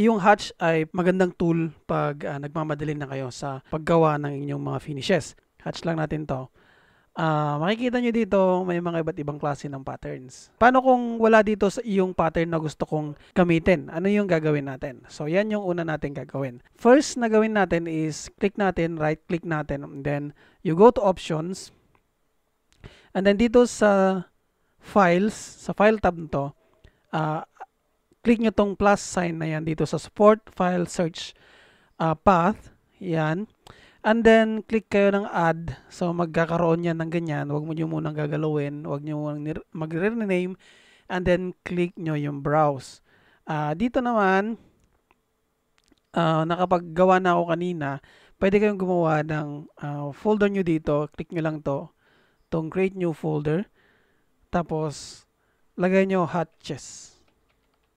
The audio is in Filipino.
Yung hatch ay magandang tool pag uh, nagmamadali na kayo sa paggawa ng inyong mga finishes. Hatch lang natin to. Uh, makikita nyo dito may mga iba't ibang klase ng patterns. Paano kung wala dito sa iyong pattern na gusto kong gamitin? Ano yung gagawin natin? So yan yung una natin gagawin. First na gawin natin is click natin, right click natin, and then you go to options. And then dito sa files, sa file tab nito, uh, ah, click nyo tong plus sign na yan dito sa support file search uh, path. Yan. And then, click kayo ng add. So, magkakaroon yan ng ganyan. Huwag mo nyo munang gagalawin. Huwag nyo munang mag-rename. And then, click nyo yung browse. Uh, dito naman, uh, nakapaggawa na ako kanina, pwede kayong gumawa ng uh, folder nyo dito. Click nyo lang to. tong create new folder. Tapos, lagay nyo hot chest.